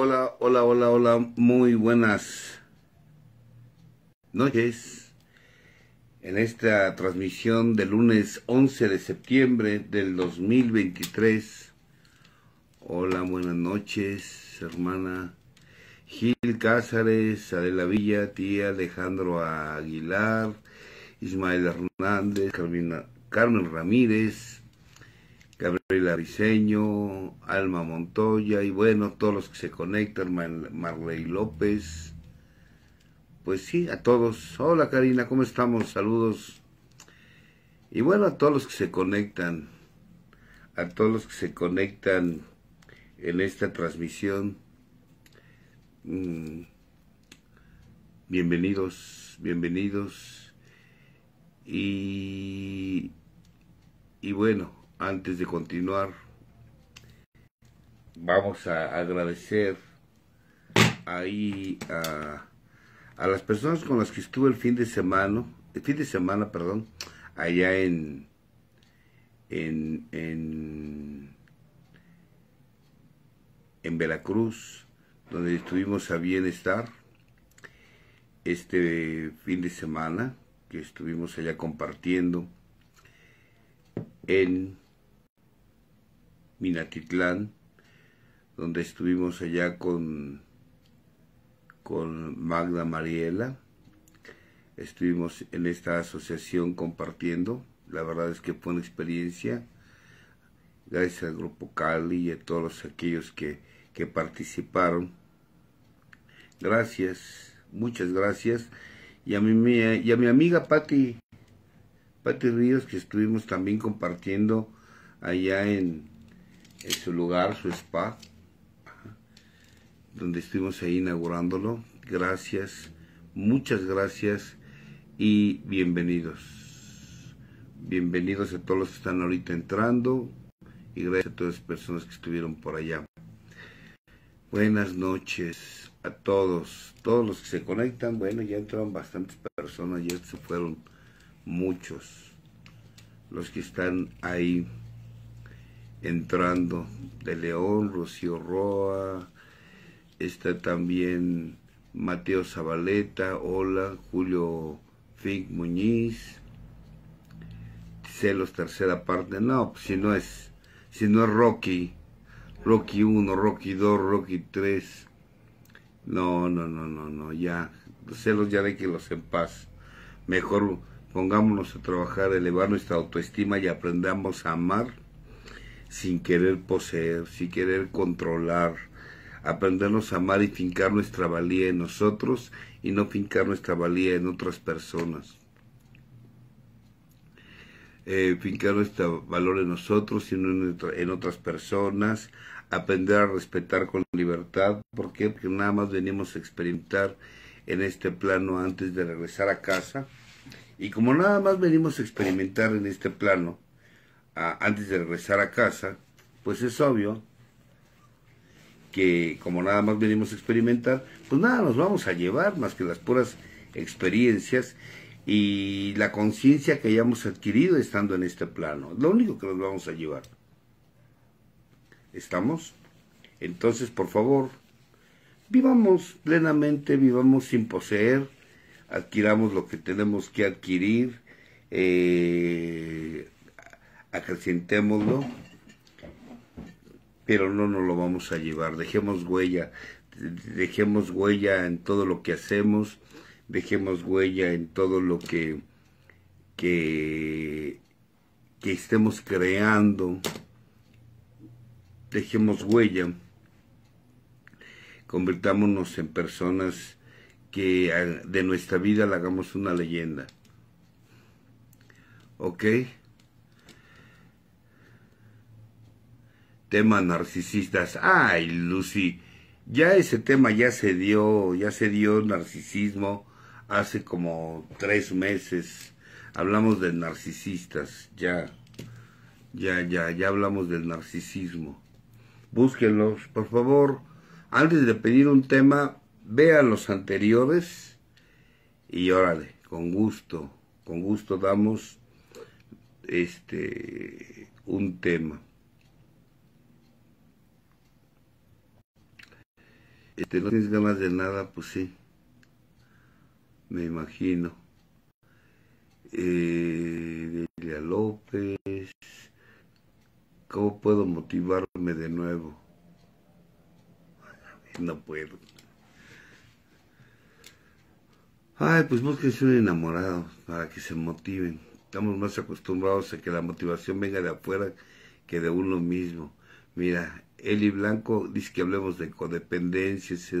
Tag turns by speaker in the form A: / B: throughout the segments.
A: Hola, hola, hola, hola, muy buenas noches. En esta transmisión del lunes 11 de septiembre del 2023. Hola, buenas noches, hermana Gil Cázares, Adela Villa, tía Alejandro Aguilar, Ismael Hernández, Carmen Ramírez, Gabriela Ariseño, Alma Montoya y bueno, todos los que se conectan, Marley López. Pues sí, a todos. Hola Karina, ¿cómo estamos? Saludos. Y bueno, a todos los que se conectan, a todos los que se conectan en esta transmisión. Mm, bienvenidos, bienvenidos. Y, y bueno, antes de continuar, vamos a agradecer ahí a, a, las personas con las que estuve el fin de semana, el fin de semana, perdón, allá en, en, en, en Veracruz, donde estuvimos a bienestar este fin de semana que estuvimos allá compartiendo en Minatitlán, donde estuvimos allá con, con Magda Mariela. Estuvimos en esta asociación compartiendo. La verdad es que fue una experiencia. Gracias al Grupo Cali y a todos aquellos que, participaron. Gracias, muchas gracias. Y a mi, y a mi amiga Patti, Patti Ríos, que estuvimos también compartiendo allá en, su lugar, su spa, donde estuvimos ahí inaugurándolo. Gracias, muchas gracias y bienvenidos. Bienvenidos a todos los que están ahorita entrando y gracias a todas las personas que estuvieron por allá. Buenas noches a todos, todos los que se conectan. Bueno, ya entraron bastantes personas, ya se fueron muchos los que están ahí entrando de León, Rocío Roa, está también Mateo Zabaleta, hola, Julio Fink Muñiz, Celos tercera parte, no, pues si no es, si no es Rocky, Rocky 1, Rocky 2, Rocky 3, no, no, no, no, no, ya, Celos ya de que los en paz, mejor pongámonos a trabajar, elevar nuestra autoestima y aprendamos a amar sin querer poseer, sin querer controlar, aprendernos a amar y fincar nuestra valía en nosotros y no fincar nuestra valía en otras personas. Eh, fincar nuestro valor en nosotros y no en otras personas, aprender a respetar con libertad, Porque nada más venimos a experimentar en este plano antes de regresar a casa. Y como nada más venimos a experimentar en este plano, antes de regresar a casa, pues es obvio que como nada más venimos a experimentar, pues nada nos vamos a llevar más que las puras experiencias y la conciencia que hayamos adquirido estando en este plano. Lo único que nos vamos a llevar. ¿Estamos? Entonces, por favor, vivamos plenamente, vivamos sin poseer, adquiramos lo que tenemos que adquirir, eh, Acrescentémoslo, pero no nos lo vamos a llevar. Dejemos huella, dejemos huella en todo lo que hacemos, dejemos huella en todo lo que, que, estemos creando, dejemos huella, convirtámonos en personas que ah, de nuestra vida le hagamos una leyenda. ¿Ok? tema narcisistas. Ay, Lucy, ya ese tema ya se dio, ya se dio narcisismo hace como tres meses. Hablamos de narcisistas, ya, ya, ya, ya hablamos del narcisismo. Búsquenlos, por favor. Antes de pedir un tema, vean los anteriores y órale, con gusto, con gusto damos este un tema. este, no tienes ganas de nada, pues sí, me imagino. Eh, Delia López, ¿cómo puedo motivarme de nuevo? No puedo. Ay, pues que un enamorado para que se motiven. Estamos más acostumbrados a que la motivación venga de afuera que de uno mismo. Mira, Eli Blanco dice que hablemos de codependencia, es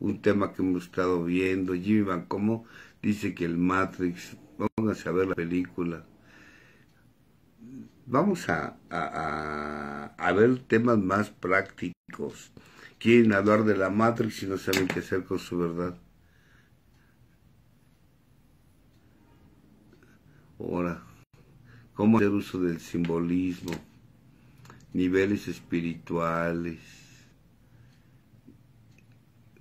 A: un tema que hemos estado viendo. Jimmy Como dice que el Matrix, pónganse a ver la película. Vamos a, a ver temas más prácticos. Quieren hablar de la Matrix y no saben qué hacer con su verdad. Ahora, ¿cómo hacer uso del simbolismo? niveles espirituales,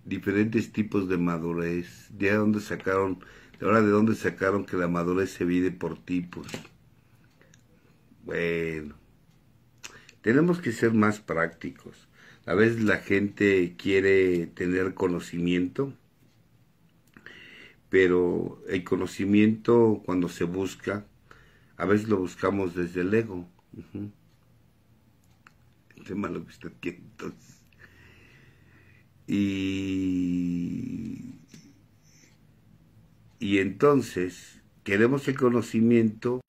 A: diferentes tipos de madurez, de dónde sacaron, de ahora de dónde sacaron que la madurez se vive por tipos. Bueno, tenemos que ser más prácticos. A veces la gente quiere tener conocimiento, pero el conocimiento cuando se busca, a veces lo buscamos desde el ego malo que usted entonces. Y, y entonces queremos el conocimiento,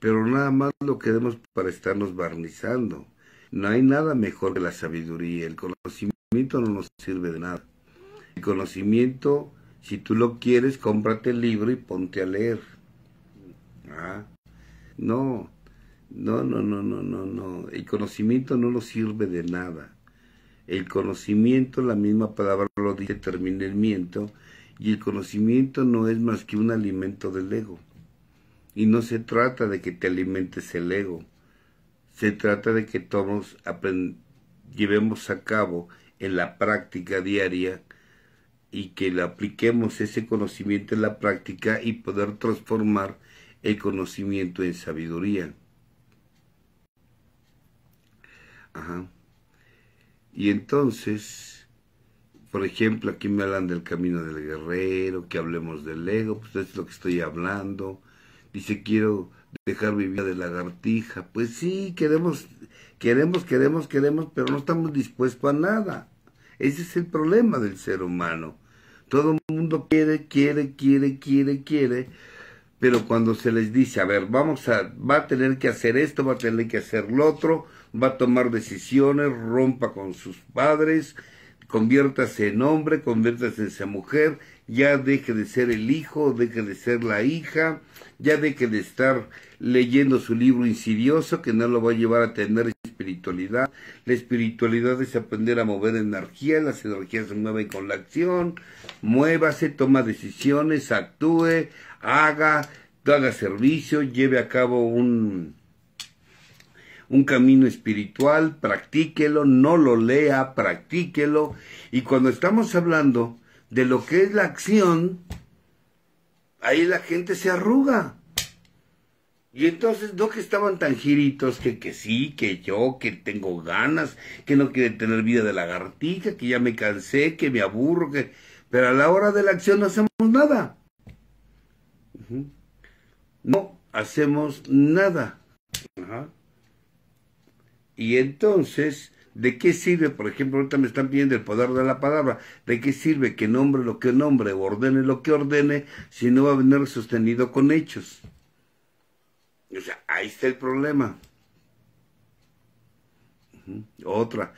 A: pero nada más lo queremos para estarnos barnizando. No hay nada mejor que la sabiduría. El conocimiento no nos sirve de nada. El conocimiento, si tú lo quieres, cómprate el libro y ponte a leer. ¿Ah? No, no, no, no, no, no, no. El conocimiento no nos sirve de nada. El conocimiento, la misma palabra lo dice, termina el miento, y el conocimiento no es más que un alimento del ego. Y no se trata de que te alimentes el ego. Se trata de que todos llevemos a cabo en la práctica diaria y que le apliquemos ese conocimiento en la práctica y poder transformar el conocimiento en sabiduría. Ajá. Y entonces, por ejemplo, aquí me hablan del camino del guerrero, que hablemos del ego, pues es lo que estoy hablando. Dice, quiero dejar mi vida de lagartija. Pues sí, queremos, queremos, queremos, queremos, pero no estamos dispuestos a nada. Ese es el problema del ser humano. Todo el mundo quiere, quiere, quiere, quiere, quiere, pero cuando se les dice, a ver, vamos a, va a tener que hacer esto, va a tener que hacer lo otro, va a tomar decisiones, rompa con sus padres, conviértase en hombre, conviértase en mujer, ya deje de ser el hijo, deje de ser la hija, ya deje de estar leyendo su libro insidioso que no lo va a llevar a tener espiritualidad. La espiritualidad es aprender a mover energía, las energías se mueven con la acción, muévase, toma decisiones, actúe, haga, haga servicio, lleve a cabo un un camino espiritual, practíquelo, no lo lea, practíquelo. Y cuando estamos hablando de lo que es la acción, ahí la gente se arruga. Y entonces, no que estaban tan giritos, que, que sí, que yo, que tengo ganas, que no quiere tener vida de lagartija, que ya me cansé, que me aburro, que... Pero a la hora de la acción no hacemos nada. No hacemos nada. Ajá. Y entonces, ¿de qué sirve, por ejemplo, ahorita me están pidiendo el poder de la palabra, ¿de qué sirve que nombre lo que nombre o ordene lo que ordene si no va a venir sostenido con hechos? O sea, ahí está el problema. Otra,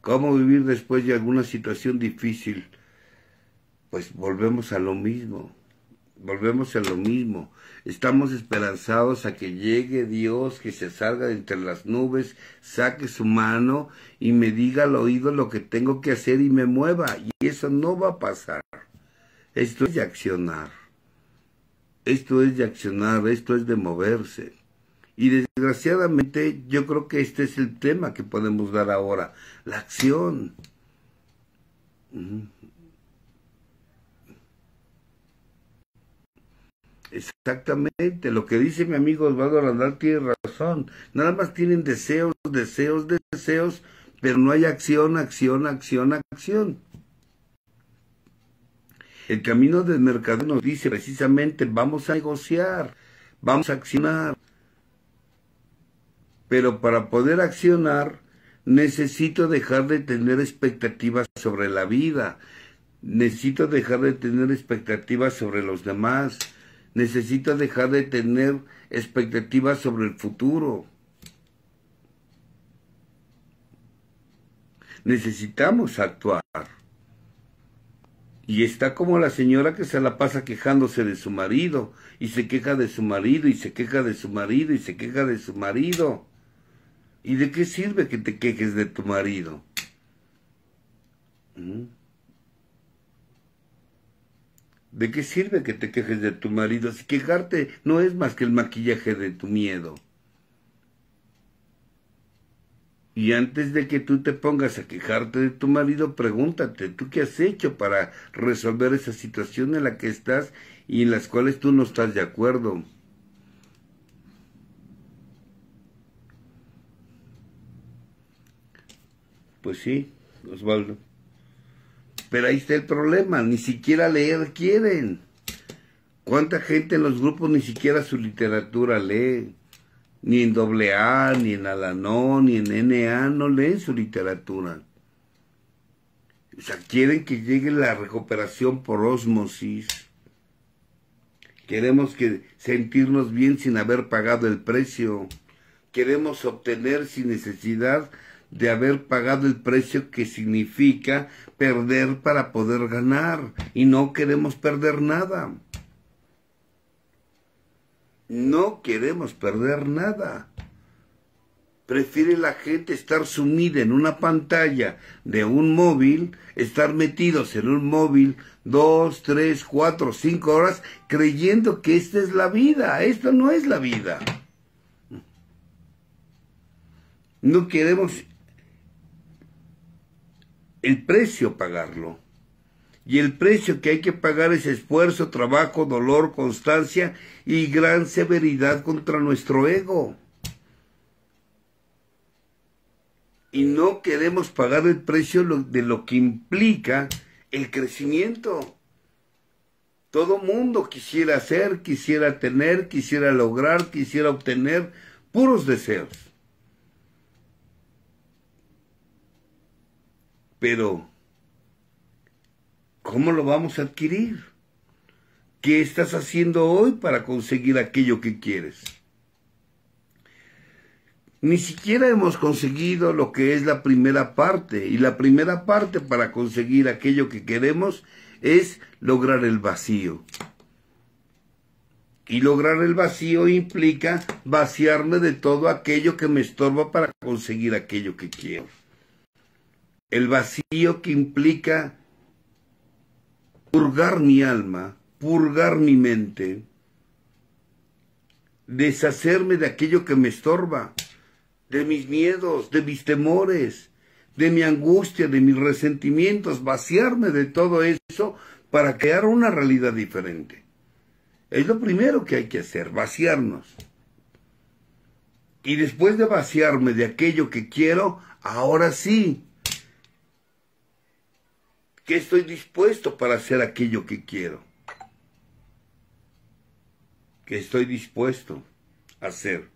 A: ¿cómo vivir después de alguna situación difícil? Pues volvemos a lo mismo, volvemos a lo mismo. Estamos esperanzados a que llegue Dios, que se salga de entre las nubes, saque su mano y me diga al oído lo que tengo que hacer y me mueva. Y eso no va a pasar. Esto es de accionar. Esto es de accionar, esto es de moverse. Y desgraciadamente yo creo que este es el tema que podemos dar ahora, la acción. Exactamente, lo que dice mi amigo Osvaldo Randal tiene razón. Nada más tienen deseos, deseos, deseos, pero no hay acción, acción, acción, acción. El camino del mercado nos dice precisamente, vamos a negociar, vamos a accionar. Pero para poder accionar, necesito dejar de tener expectativas sobre la vida, necesito dejar de tener expectativas sobre los demás, necesita dejar de tener expectativas sobre el futuro. Necesitamos actuar. Y está como la señora que se la pasa quejándose de su marido, y se queja de su marido, y se queja de su marido, y se queja de su marido. ¿Y de qué sirve que te quejes de tu marido? ¿Mm? ¿De qué sirve que te quejes de tu marido si quejarte no es más que el maquillaje de tu miedo? Y antes de que tú te pongas a quejarte de tu marido, pregúntate, ¿tú qué has hecho para resolver esa situación en la que estás y en las cuales tú no estás de acuerdo? Pues sí, Osvaldo. Pero ahí está el problema, ni siquiera leer quieren. ¿Cuánta gente en los grupos ni siquiera su literatura lee? Ni en AA, ni en Alanó, ni en NA, no leen su literatura. O sea, quieren que llegue la recuperación por osmosis. Queremos que sentirnos bien sin haber pagado el precio. Queremos obtener sin necesidad de haber pagado el precio que significa perder para poder ganar y no queremos perder nada. No queremos perder nada. Prefiere la gente estar sumida en una pantalla de un móvil, estar metidos en un móvil dos, tres, cuatro, cinco horas creyendo que esta es la vida. Esto no es la vida. No queremos el precio pagarlo. Y el precio que hay que pagar es esfuerzo, trabajo, dolor, constancia y gran severidad contra nuestro ego. Y no queremos pagar el precio de lo que implica el crecimiento. Todo mundo quisiera hacer, quisiera tener, quisiera lograr, quisiera obtener puros deseos. Pero, ¿cómo lo vamos a adquirir? ¿Qué estás haciendo hoy para conseguir aquello que quieres? Ni siquiera hemos conseguido lo que es la primera parte, y la primera parte para conseguir aquello que queremos es lograr el vacío. Y lograr el vacío implica vaciarme de todo aquello que me estorba para conseguir aquello que quiero el vacío que implica purgar mi alma, purgar mi mente, deshacerme de aquello que me estorba, de mis miedos, de mis temores, de mi angustia, de mis resentimientos, vaciarme de todo eso para crear una realidad diferente. Es lo primero que hay que hacer, vaciarnos. Y después de vaciarme de aquello que quiero, ahora sí, que estoy dispuesto para hacer aquello que quiero, que estoy dispuesto a hacer.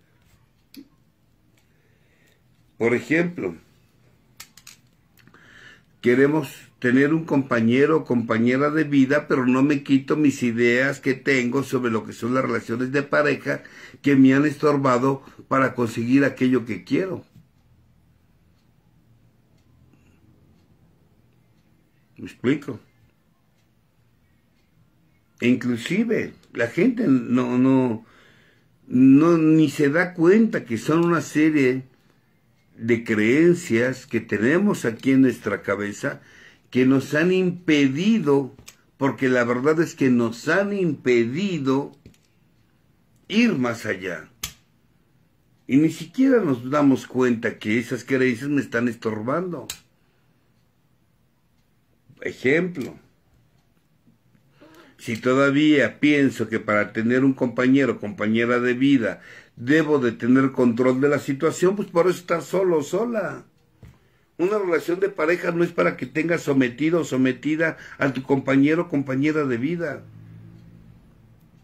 A: Por ejemplo, queremos tener un compañero o compañera de vida, pero no me quito mis ideas que tengo sobre lo que son las relaciones de pareja que me han estorbado para conseguir aquello que quiero. ¿Me explico? E inclusive la gente no, no, no, ni se da cuenta que son una serie de creencias que tenemos aquí en nuestra cabeza que nos han impedido, porque la verdad es que nos han impedido ir más allá. Y ni siquiera nos damos cuenta que esas creencias me están estorbando. Ejemplo. Si todavía pienso que para tener un compañero compañera de vida debo de tener control de la situación, pues por eso estar solo sola. Una relación de pareja no es para que tengas sometido o sometida a tu compañero compañera de vida.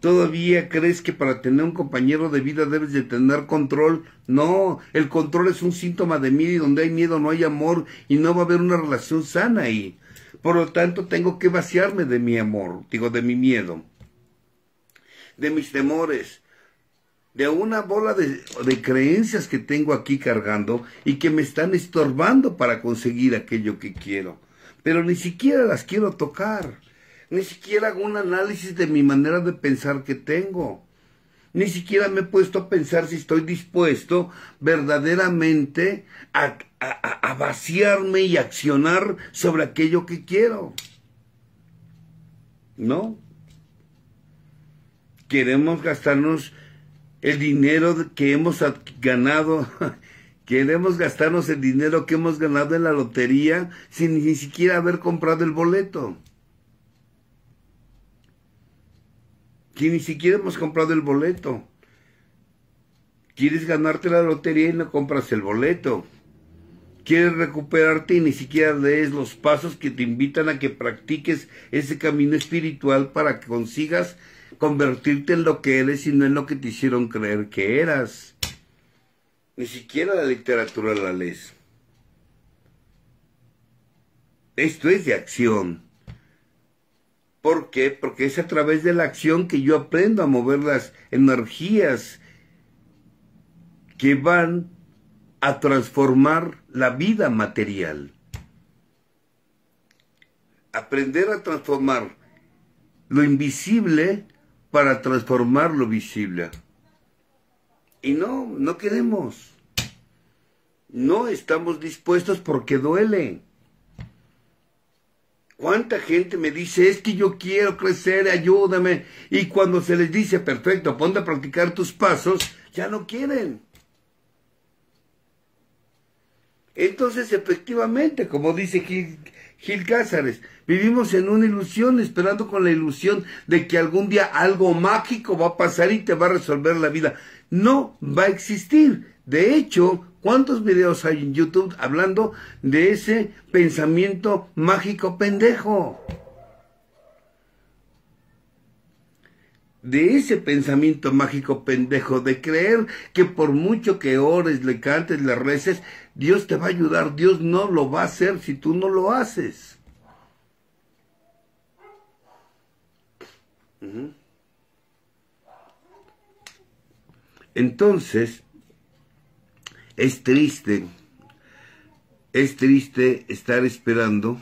A: ¿Todavía crees que para tener un compañero de vida debes de tener control? No, el control es un síntoma de miedo y donde hay miedo no hay amor y no va a haber una relación sana ahí. Por lo tanto, tengo que vaciarme de mi amor, digo, de mi miedo, de mis temores, de una bola de, de, creencias que tengo aquí cargando y que me están estorbando para conseguir aquello que quiero. Pero ni siquiera las quiero tocar, ni siquiera hago un análisis de mi manera de pensar que tengo. Ni siquiera me he puesto a pensar si estoy dispuesto verdaderamente a, vaciarme y accionar sobre aquello que quiero. ¿No? Queremos gastarnos el dinero que hemos ganado Queremos gastarnos el dinero que hemos ganado en la lotería sin ni siquiera haber comprado el boleto. que ni siquiera hemos comprado el boleto. Quieres ganarte la lotería y no compras el boleto. Quieres recuperarte y ni siquiera lees los pasos que te invitan a que practiques ese camino espiritual para que consigas convertirte en lo que eres y no en lo que te hicieron creer que eras. Ni siquiera la literatura la lees. Esto es de acción. ¿Por qué? Porque es a través de la acción que yo aprendo a mover las energías que van a transformar la vida material. Aprender a transformar lo invisible para transformar lo visible. Y no, no queremos. No estamos dispuestos porque duele. ¿Cuánta gente me dice, es que yo quiero crecer, ayúdame? Y cuando se les dice, perfecto, ponte a practicar tus pasos, ya no quieren. Entonces, efectivamente, como dice Gil, Gil Cázares, vivimos en una ilusión, esperando con la ilusión de que algún día algo mágico va a pasar y te va a resolver la vida. No va a existir. De hecho, ¿Cuántos videos hay en YouTube hablando de ese pensamiento mágico pendejo? de ese pensamiento mágico pendejo, de creer que por mucho que ores, le cantes, le reces, Dios te va a ayudar, Dios no lo va a hacer si tú no lo haces. Entonces, es triste, es triste estar esperando,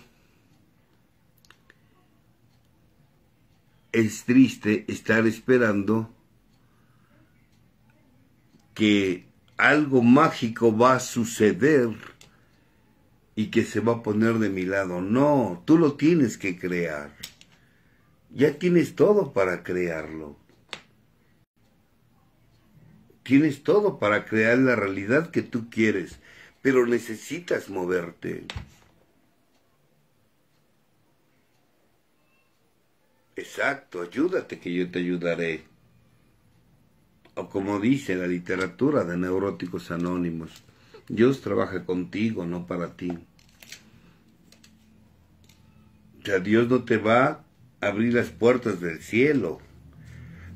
A: es triste estar esperando que algo mágico va a suceder y que se va a poner de mi lado. No, tú lo tienes que crear. Ya tienes todo para crearlo. Tienes todo para crear la realidad que tú quieres, pero necesitas moverte. Exacto, ayúdate que yo te ayudaré. O como dice la literatura de Neuróticos Anónimos, Dios trabaja contigo, no para ti. O sea, Dios no te va a abrir las puertas del cielo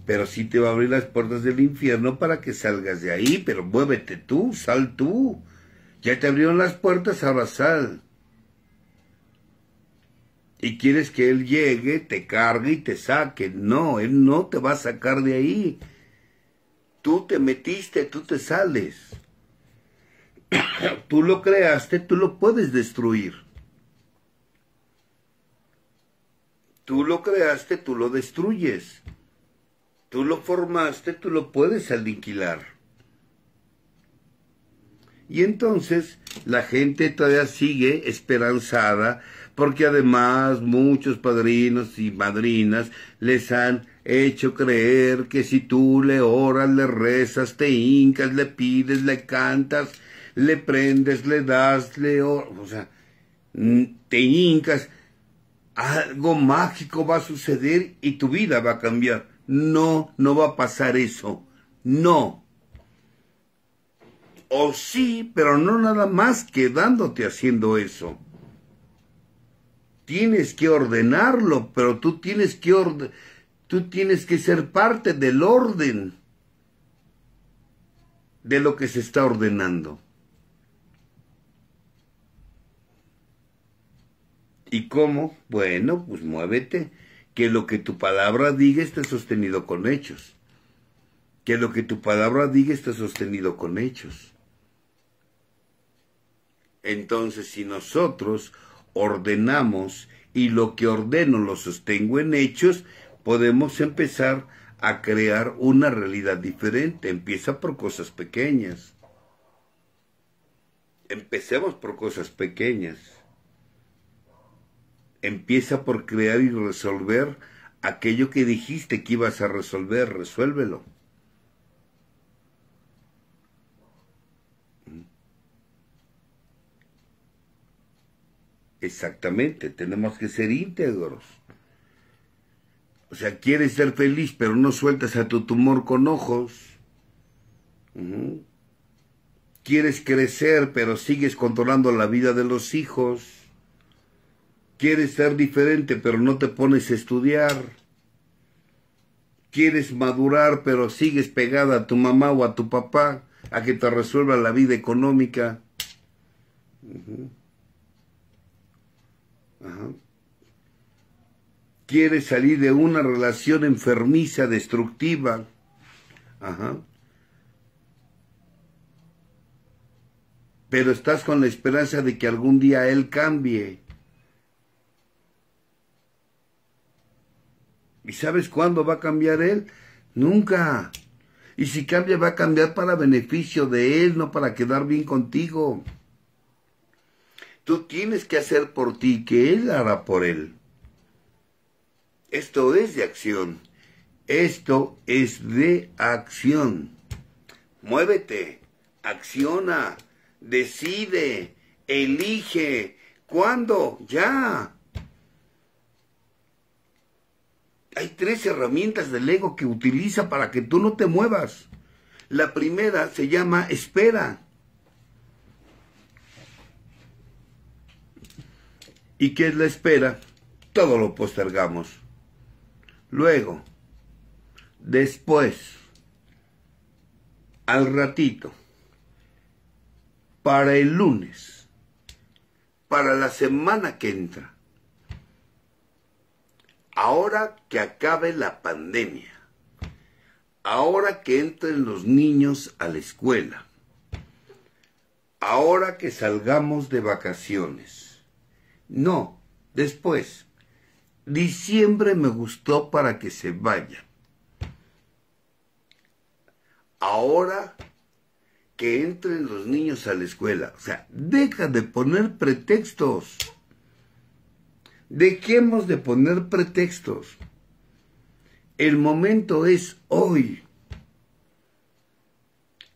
A: pero sí te va a abrir las puertas del infierno para que salgas de ahí, pero muévete tú, sal tú. Ya te abrieron las puertas, ahora sal. Y quieres que Él llegue, te cargue y te saque. No, Él no te va a sacar de ahí. Tú te metiste, tú te sales. tú lo creaste, tú lo puedes destruir. Tú lo creaste, tú lo destruyes. Tú lo formaste, tú lo puedes aniquilar. Y entonces la gente todavía sigue esperanzada porque además muchos padrinos y madrinas les han hecho creer que si tú le oras, le rezas, te hincas, le pides, le cantas, le prendes, le das, le o sea, te hincas, algo mágico va a suceder y tu vida va a cambiar. No, no va a pasar eso. No. O sí, pero no nada más quedándote haciendo eso. Tienes que ordenarlo, pero tú tienes que tú tienes que ser parte del orden de lo que se está ordenando. ¿Y cómo? Bueno, pues muévete que lo que tu palabra diga está sostenido con hechos. Que lo que tu palabra diga está sostenido con hechos. Entonces, si nosotros ordenamos y lo que ordeno lo sostengo en hechos, podemos empezar a crear una realidad diferente. Empieza por cosas pequeñas. Empecemos por cosas pequeñas. Empieza por crear y resolver aquello que dijiste que ibas a resolver, resuélvelo. Mm. Exactamente, tenemos que ser íntegros. O sea, quieres ser feliz, pero no sueltas a tu tumor con ojos. Mm. Quieres crecer, pero sigues controlando la vida de los hijos. Quieres ser diferente, pero no te pones a estudiar. Quieres madurar, pero sigues pegada a tu mamá o a tu papá a que te resuelva la vida económica. Quieres salir de una relación enfermiza, destructiva. Pero estás con la esperanza de que algún día él cambie. ¿Y sabes cuándo va a cambiar él? Nunca. Y si cambia, va a cambiar para beneficio de él, no para quedar bien contigo. Tú tienes que hacer por ti que él hará por él. Esto es de acción. Esto es de acción. Muévete, acciona, decide, elige. ¿Cuándo? Ya. hay tres herramientas del ego que utiliza para que tú no te muevas. La primera se llama espera. ¿Y qué es la espera? Todo lo postergamos. Luego, después, al ratito, para el lunes, para la semana que entra ahora que acabe la pandemia, ahora que entren los niños a la escuela, ahora que salgamos de vacaciones. No, después. Diciembre me gustó para que se vaya. Ahora que entren los niños a la escuela. O sea, deja de poner pretextos. ¿De qué hemos de poner pretextos? El momento es hoy.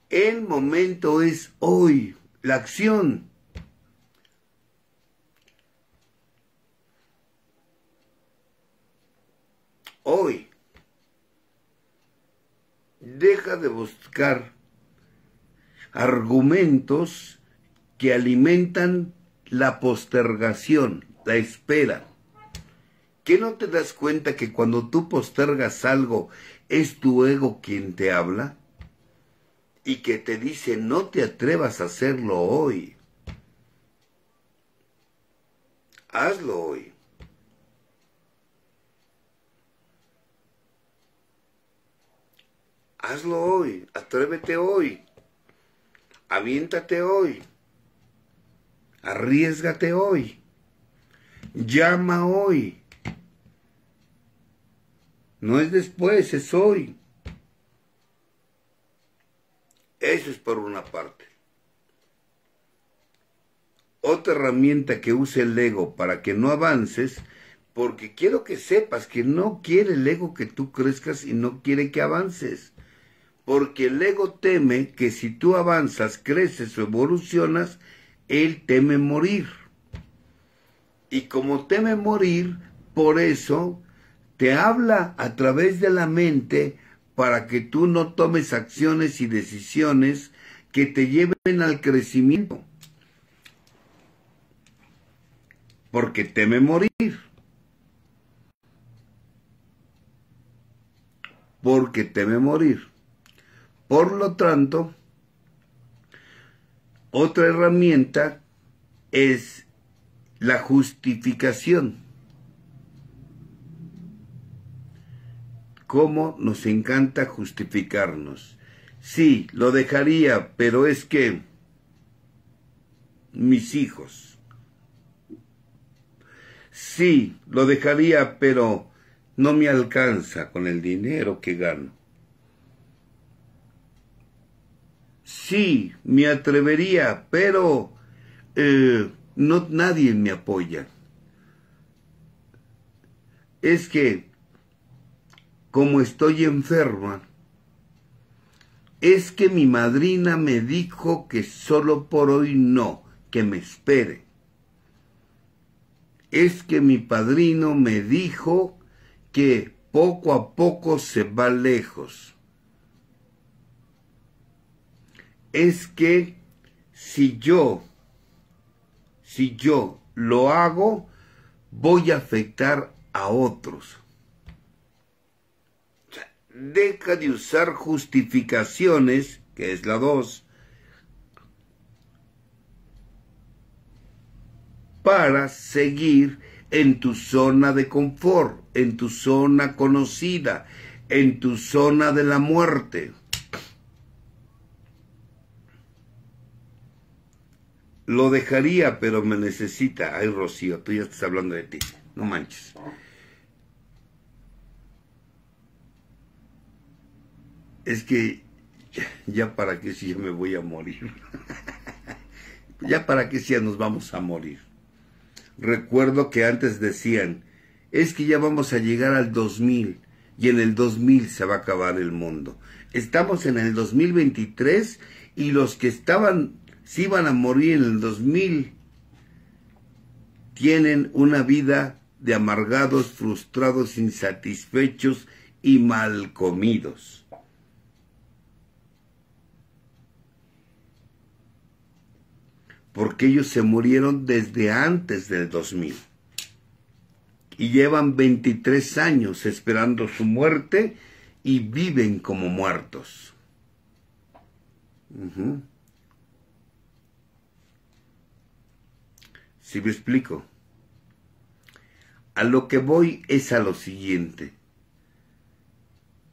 A: El momento es hoy. La acción. Hoy. Deja de buscar argumentos que alimentan la postergación, la espera. ¿Qué no te das cuenta que cuando tú postergas algo es tu ego quien te habla? Y que te dice no te atrevas a hacerlo hoy. Hazlo hoy. Hazlo hoy, atrévete hoy, aviéntate hoy, arriesgate hoy. Llama hoy. No es después, es hoy. Eso es por una parte. Otra herramienta que usa el ego para que no avances, porque quiero que sepas que no quiere el ego que tú crezcas y no quiere que avances. Porque el ego teme que si tú avanzas, creces o evolucionas, él teme morir y como teme morir, por eso te habla a través de la mente para que tú no tomes acciones y decisiones que te lleven al crecimiento. Porque teme morir. Porque teme morir. Por lo tanto, otra herramienta es la justificación. ¿Cómo nos encanta justificarnos? Sí, lo dejaría, pero es que mis hijos. Sí, lo dejaría, pero no me alcanza con el dinero que gano. Sí, me atrevería, pero eh, no, nadie me apoya. Es que, como estoy enferma, es que mi madrina me dijo que solo por hoy no, que me espere. Es que mi padrino me dijo que poco a poco se va lejos. Es que si yo si yo lo hago, voy a afectar a otros. deja de usar justificaciones, que es la dos, para seguir en tu zona de confort, en tu zona conocida, en tu zona de la muerte. Lo dejaría, pero me necesita. Ay, Rocío, tú ya estás hablando de ti. No manches. Es que ya para qué si ya me voy a morir. ya para qué si ya nos vamos a morir. Recuerdo que antes decían, es que ya vamos a llegar al 2000 y en el 2000 se va a acabar el mundo. Estamos en el 2023 y los que estaban si iban a morir en el 2000, tienen una vida de amargados, frustrados, insatisfechos y mal comidos. Porque ellos se murieron desde antes del 2000. Y llevan 23 años esperando su muerte y viven como muertos. Si me explico? A lo que voy es a lo siguiente.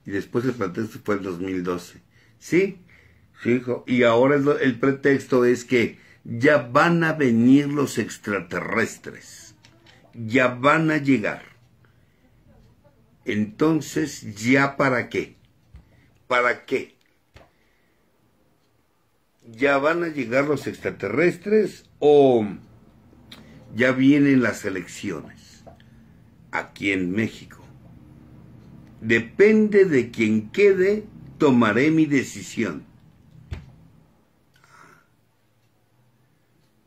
A: Y después el pretexto fue el 2012. ¿Sí? Sí, Y ahora el pretexto es que ya van a venir los extraterrestres. Ya van a llegar. Entonces, ¿ya para qué? ¿Para qué? ¿Ya van a llegar los extraterrestres o ya vienen las elecciones aquí en México. Depende de quien quede, tomaré mi decisión.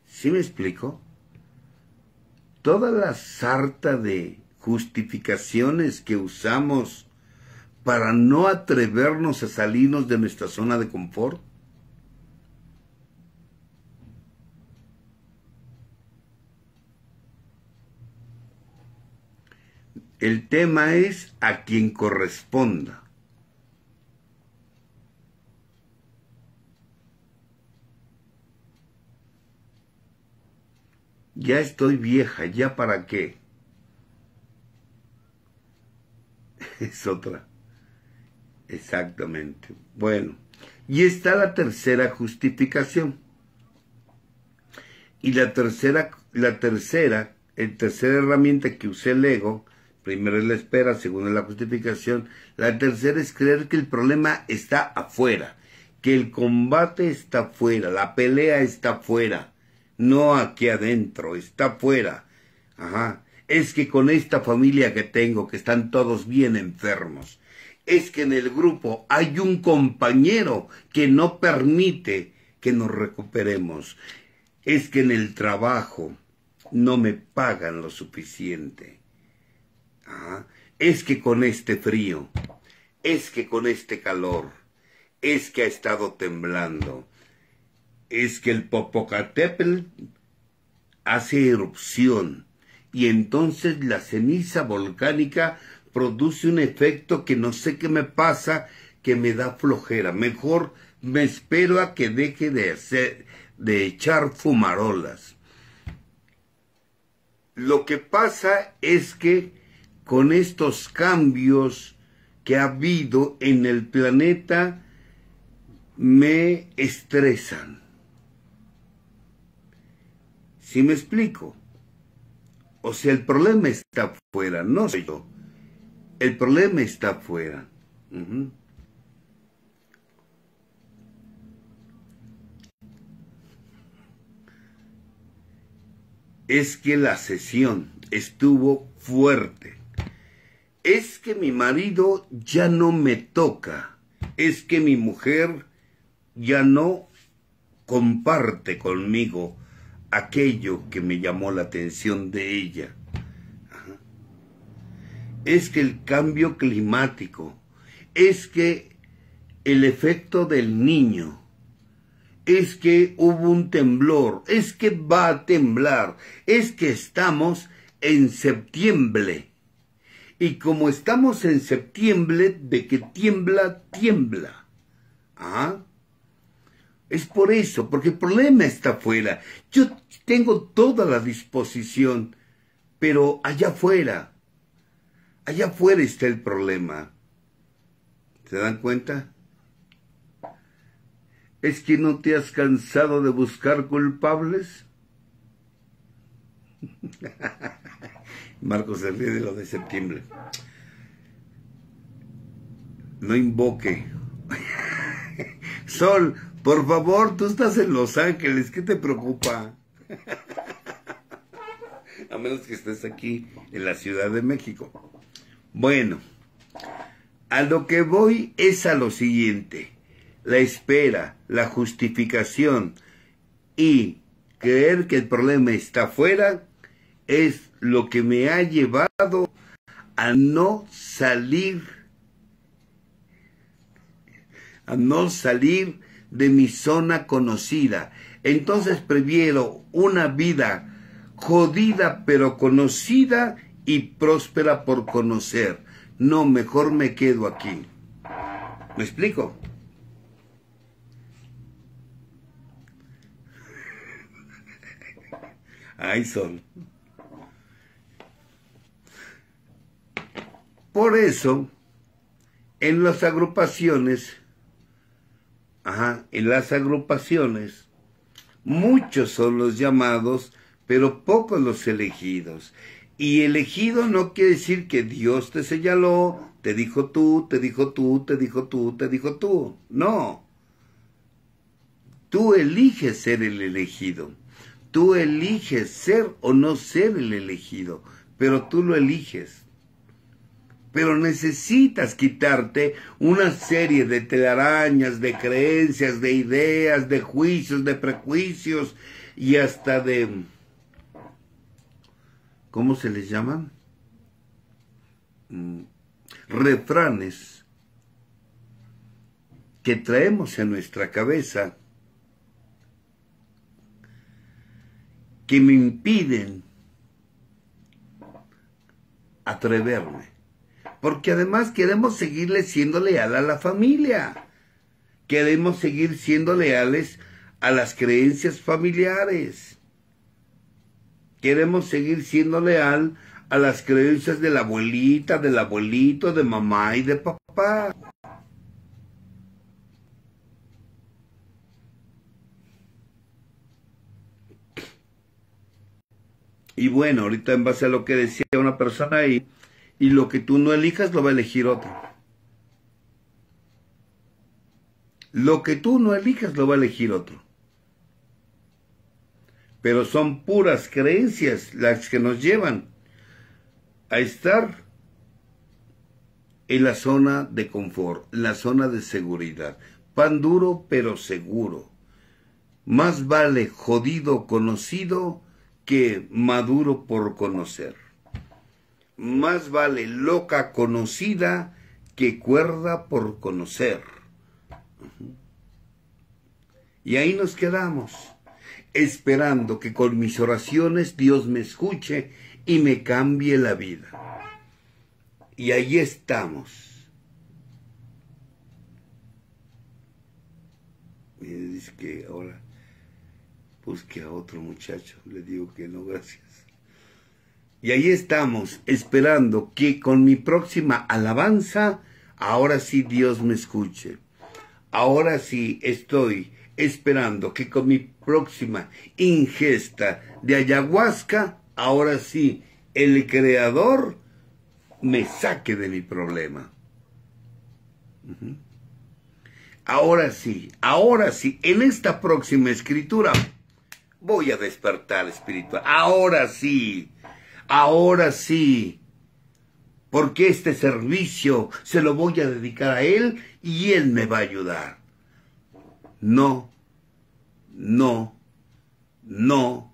A: ¿Sí me explico? Toda la sarta de justificaciones que usamos para no atrevernos a salirnos de nuestra zona de confort El tema es a quien corresponda. Ya estoy vieja, ¿ya para qué? Es otra. Exactamente. Bueno, y está la tercera justificación. Y la tercera, la tercera, el tercera herramienta que usé el ego Primero es la espera, segundo es la justificación. La tercera es creer que el problema está afuera, que el combate está afuera, la pelea está afuera, no aquí adentro, está afuera. Ajá. Es que con esta familia que tengo, que están todos bien enfermos, es que en el grupo hay un compañero que no permite que nos recuperemos. Es que en el trabajo no me pagan lo suficiente Ah, es que con este frío, es que con este calor, es que ha estado temblando, es que el Popocatépetl hace erupción y entonces la ceniza volcánica produce un efecto que no sé qué me pasa, que me da flojera. Mejor me espero a que deje de hacer, de echar fumarolas. Lo que pasa es que con estos cambios que ha habido en el planeta me estresan. Si me explico, o sea, el problema está afuera, no soy yo. El problema está afuera. Es que la sesión estuvo fuerte es que mi marido ya no me toca, es que mi mujer ya no comparte conmigo aquello que me llamó la atención de ella. Es que el cambio climático, es que el efecto del niño, es que hubo un temblor, es que va a temblar, es que estamos en septiembre. Y como estamos en septiembre, de que tiembla, tiembla. ¿Ah? Es por eso, porque el problema está afuera. Yo tengo toda la disposición, pero allá afuera, allá afuera está el problema. ¿Se dan cuenta? ¿Es que no te has cansado de buscar culpables? Marcos del Río de lo de septiembre. No invoque. Sol, por favor, tú estás en Los Ángeles, ¿qué te preocupa? A menos que estés aquí en la Ciudad de México. Bueno, a lo que voy es a lo siguiente. La espera, la justificación y creer que el problema está afuera es lo que me ha llevado a no salir, a no salir de mi zona conocida. Entonces previero una vida jodida pero conocida y próspera por conocer. No, mejor me quedo aquí. ¿Me explico? Ahí son. Por eso, en las agrupaciones, en las agrupaciones, muchos son los llamados, pero pocos los elegidos. Y elegido no quiere decir que Dios te señaló, te dijo tú, te dijo tú, te dijo tú, te dijo tú. No. Tú eliges ser el elegido. Tú eliges ser o no ser el elegido, pero tú lo eliges pero necesitas quitarte una serie de telarañas, de creencias, de ideas, de juicios, de prejuicios y hasta de... ¿Cómo se les llaman? Mm, refranes que traemos en nuestra cabeza que me impiden atreverme porque además queremos seguirle siendo leal a la familia. Queremos seguir siendo leales a las creencias familiares. Queremos seguir siendo leal a las creencias de la abuelita, del abuelito, de mamá y de papá. Y bueno, ahorita en base a lo que decía una persona ahí, y lo que tú no elijas lo va a elegir otro. Lo que tú no elijas lo va a elegir otro. Pero son puras creencias las que nos llevan a estar en la zona de confort, la zona de seguridad. Pan duro pero seguro. Más vale jodido conocido que maduro por conocer. Más vale loca conocida que cuerda por conocer. Y ahí nos quedamos, esperando que con mis oraciones Dios me escuche y me cambie la vida. Y ahí estamos. Me dice que ahora busque a otro muchacho. Le digo que no, gracias. Y ahí estamos, esperando que con mi próxima alabanza, ahora sí Dios me escuche. Ahora sí estoy esperando que con mi próxima ingesta de ayahuasca, ahora sí el Creador me saque de mi problema. Ahora sí, ahora sí, en esta próxima escritura voy a despertar espiritual. Ahora sí, ahora sí, porque este servicio se lo voy a dedicar a Él y Él me va a ayudar. No, no, no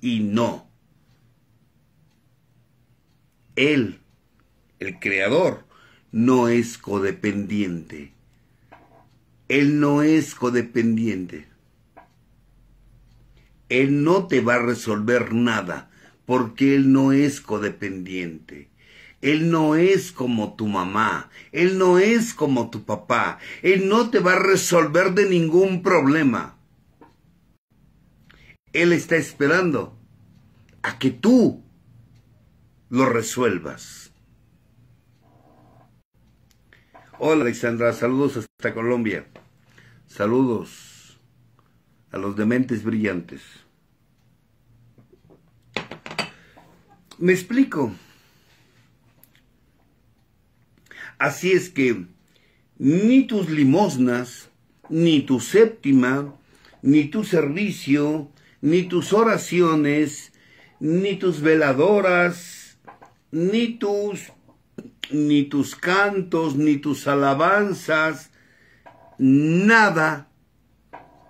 A: y no. Él, el Creador, no es codependiente. Él no es codependiente. Él no te va a resolver nada porque él no es codependiente. Él no es como tu mamá, él no es como tu papá, él no te va a resolver de ningún problema. Él está esperando a que tú lo resuelvas. Hola Alexandra, saludos hasta Colombia. Saludos a los dementes brillantes. Me explico. Así es que ni tus limosnas, ni tu séptima, ni tu servicio, ni tus oraciones, ni tus veladoras, ni tus ni tus cantos, ni tus alabanzas, nada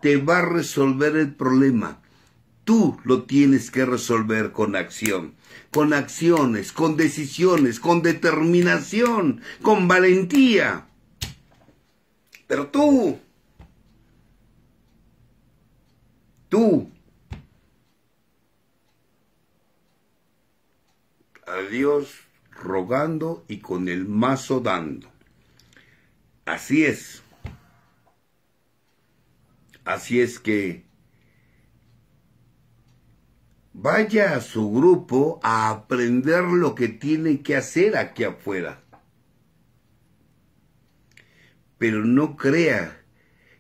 A: te va a resolver el problema. Tú lo tienes que resolver con acción, con acciones, con decisiones, con determinación, con valentía. Pero tú, tú, a Dios rogando y con el mazo dando. Así es. Así es que vaya a su grupo a aprender lo que tiene que hacer aquí afuera. Pero no crea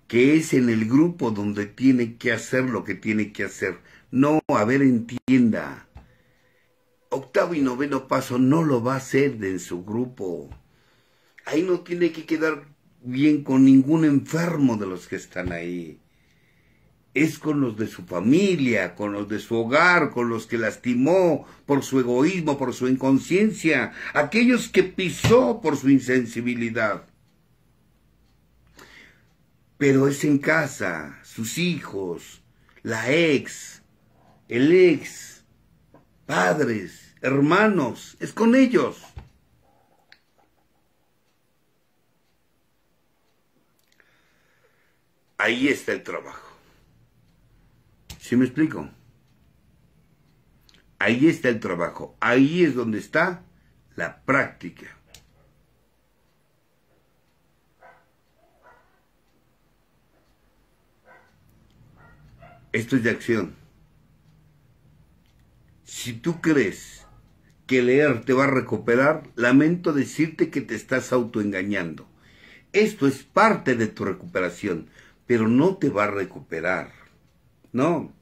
A: que es en el grupo donde tiene que hacer lo que tiene que hacer. No, a ver, entienda. Octavo y noveno paso no lo va a hacer en su grupo. Ahí no tiene que quedar bien con ningún enfermo de los que están ahí es con los de su familia, con los de su hogar, con los que lastimó por su egoísmo, por su inconsciencia, aquellos que pisó por su insensibilidad. Pero es en casa, sus hijos, la ex, el ex, padres, hermanos, es con ellos. Ahí está el trabajo. ¿Sí me explico? Ahí está el trabajo, ahí es donde está la práctica. Esto es de acción. Si tú crees que leer te va a recuperar, lamento decirte que te estás autoengañando. Esto es parte de tu recuperación, pero no te va a recuperar. No.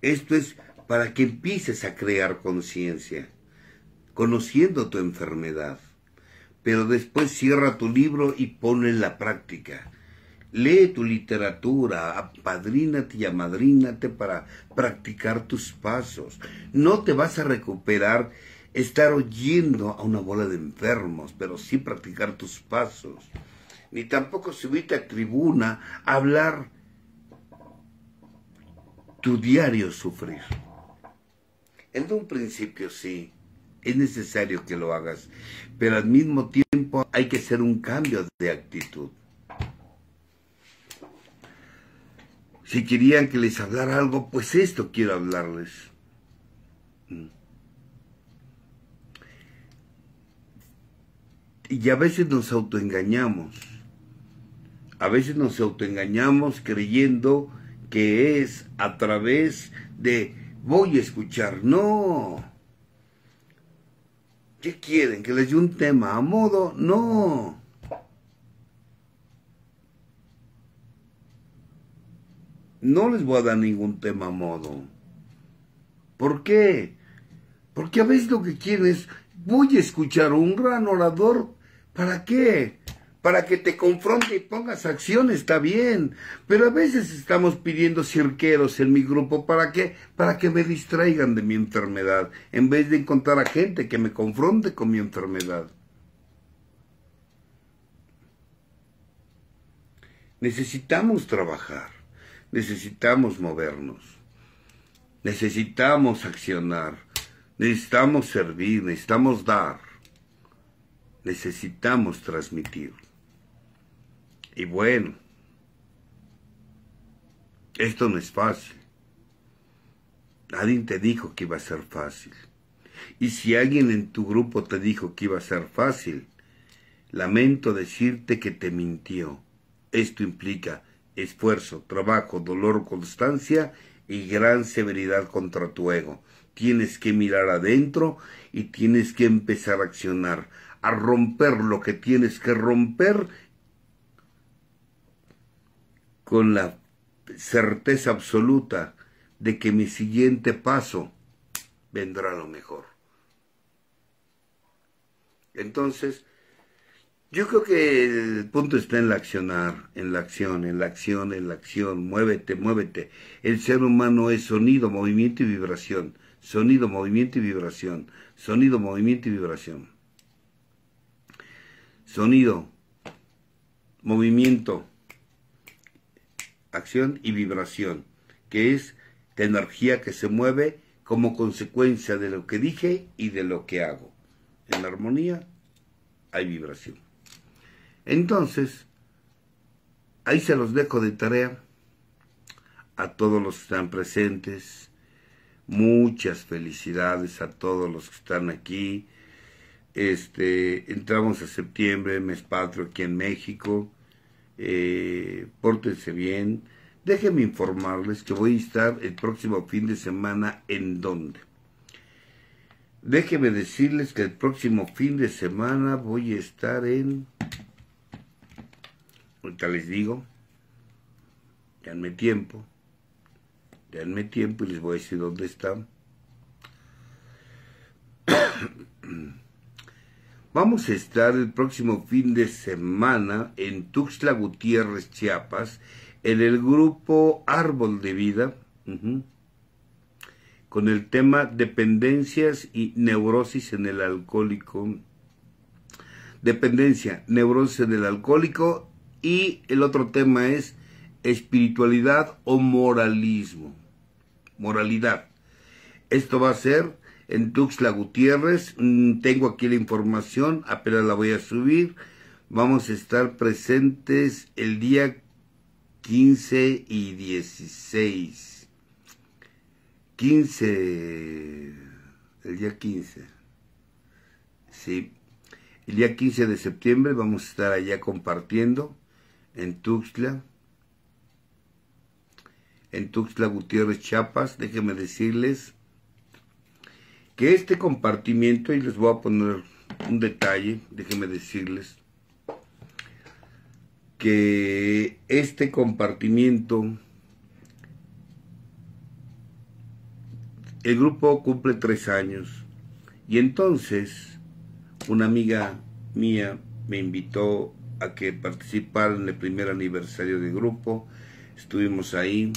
A: Esto es para que empieces a crear conciencia, conociendo tu enfermedad. Pero después cierra tu libro y pon en la práctica. Lee tu literatura, apadrínate y amadrínate para practicar tus pasos. No te vas a recuperar estar oyendo a una bola de enfermos, pero sí practicar tus pasos. Ni tampoco subirte a tribuna a hablar tu diario sufrir. En un principio sí, es necesario que lo hagas, pero al mismo tiempo hay que hacer un cambio de actitud. Si querían que les hablara algo, pues esto quiero hablarles. Y a veces nos autoengañamos. A veces nos autoengañamos creyendo que es a través de voy a escuchar. No. ¿Qué quieren? ¿Que les dé un tema a modo? No. No les voy a dar ningún tema a modo. ¿Por qué? Porque a veces lo que quieren es, voy a escuchar un gran orador. ¿Para qué? para que te confronte y pongas acción, está bien. Pero a veces estamos pidiendo cirqueros en mi grupo, ¿para qué? Para que me distraigan de mi enfermedad, en vez de encontrar a gente que me confronte con mi enfermedad. Necesitamos trabajar, necesitamos movernos, necesitamos accionar, necesitamos servir, necesitamos dar, necesitamos transmitir. Y bueno, esto no es fácil. Nadie te dijo que iba a ser fácil. Y si alguien en tu grupo te dijo que iba a ser fácil, lamento decirte que te mintió. Esto implica esfuerzo, trabajo, dolor, constancia y gran severidad contra tu ego. Tienes que mirar adentro y tienes que empezar a accionar, a romper lo que tienes que romper con la certeza absoluta de que mi siguiente paso vendrá lo mejor. Entonces, yo creo que el punto está en la accionar, en la acción, en la acción, en la acción, muévete, muévete. El ser humano es sonido, movimiento y vibración, sonido, movimiento y vibración, sonido, movimiento y vibración. Sonido, movimiento, acción y vibración, que es la energía que se mueve como consecuencia de lo que dije y de lo que hago. En la armonía hay vibración. Entonces, ahí se los dejo de tarea a todos los que están presentes. Muchas felicidades a todos los que están aquí. Este, entramos a septiembre, mes patrio aquí en México. Eh, pórtense bien. Déjenme informarles que voy a estar el próximo fin de semana en donde. Déjenme decirles que el próximo fin de semana voy a estar en... Ahorita les digo, denme tiempo, denme tiempo y les voy a decir dónde están. Vamos a estar el próximo fin de semana en Tuxtla Gutiérrez, Chiapas, en el grupo Árbol de Vida, con el tema Dependencias y Neurosis en el Alcohólico. Dependencia, neurosis en el alcohólico y el otro tema es espiritualidad o moralismo. Moralidad. Esto va a ser en Tuxtla Gutiérrez. Mm, tengo aquí la información, apenas la voy a subir. Vamos a estar presentes el día 15 y 16. 15, el día 15. Sí, el día 15 de septiembre vamos a estar allá compartiendo en Tuxtla en Tuxtla Gutiérrez, Chiapas. Déjenme decirles que este compartimiento, y les voy a poner un detalle, déjenme decirles, que este compartimiento, el grupo cumple tres años, y entonces una amiga mía me invitó a que participara en el primer aniversario del grupo, estuvimos ahí,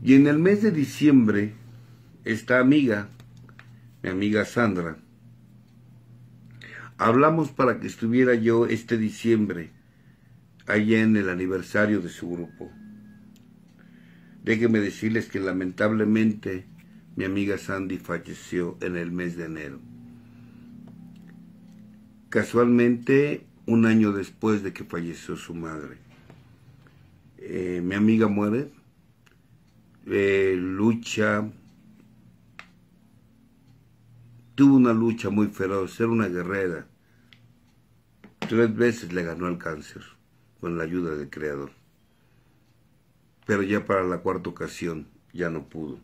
A: y en el mes de diciembre, esta amiga mi amiga Sandra. Hablamos para que estuviera yo este diciembre, allá en el aniversario de su grupo. Déjenme decirles que lamentablemente mi amiga Sandy falleció en el mes de enero. Casualmente, un año después de que falleció su madre. Eh, mi amiga muere, eh, lucha, Tuvo una lucha muy feroz, era una guerrera. Tres veces le ganó el cáncer con la ayuda del Creador. Pero ya para la cuarta ocasión ya no pudo.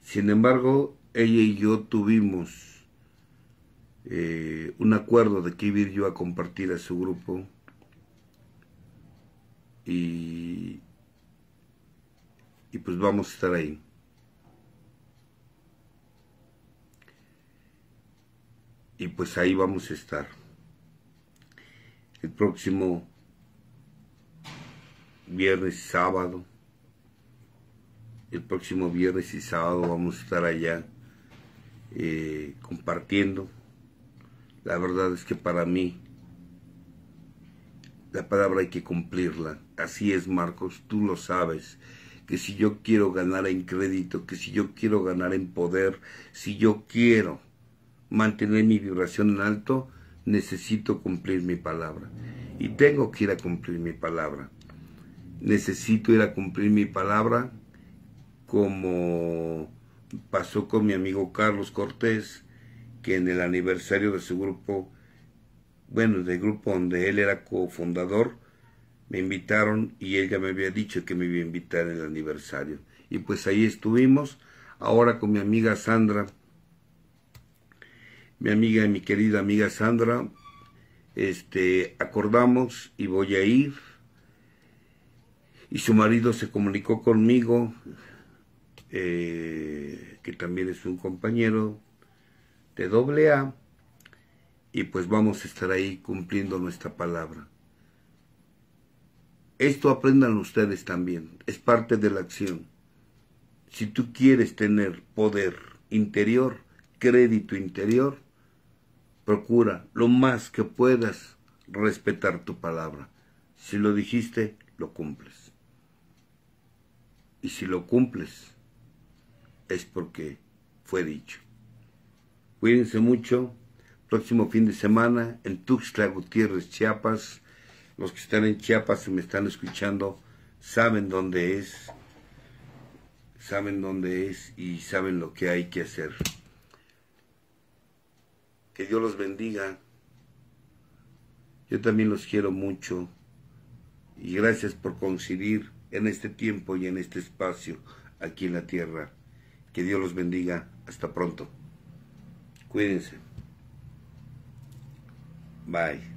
A: Sin embargo, ella y yo tuvimos eh, un acuerdo de que iba yo a compartir a su grupo y, y pues vamos a estar ahí. y pues ahí vamos a estar. El próximo viernes y sábado, el próximo viernes y sábado vamos a estar allá eh, compartiendo. La verdad es que para mí la palabra hay que cumplirla. Así es, Marcos, tú lo sabes que si yo quiero ganar en crédito, que si yo quiero ganar en poder, si yo quiero mantener mi vibración en alto, necesito cumplir mi palabra. Y tengo que ir a cumplir mi palabra. Necesito ir a cumplir mi palabra como pasó con mi amigo Carlos Cortés, que en el aniversario de su grupo, bueno, del grupo donde él era cofundador, me invitaron y él ya me había dicho que me iba a invitar en el aniversario. Y pues ahí estuvimos, ahora con mi amiga Sandra, mi amiga y mi querida amiga Sandra, este, acordamos y voy a ir. Y su marido se comunicó conmigo, eh, que también es un compañero de doble A, y pues vamos a estar ahí cumpliendo nuestra palabra. Esto aprendan ustedes también, es parte de la acción. Si tú quieres tener poder interior, crédito interior, Procura lo más que puedas respetar tu palabra. Si lo dijiste, lo cumples. Y si lo cumples, es porque fue dicho. Cuídense mucho. Próximo fin de semana en Tuxtla Gutiérrez, Chiapas. Los que están en Chiapas y me están escuchando saben dónde es, saben dónde es y saben lo que hay que hacer. Que Dios los bendiga. Yo también los quiero mucho. Y gracias por coincidir en este tiempo y en este espacio aquí en la tierra. Que Dios los bendiga. Hasta pronto. Cuídense. Bye.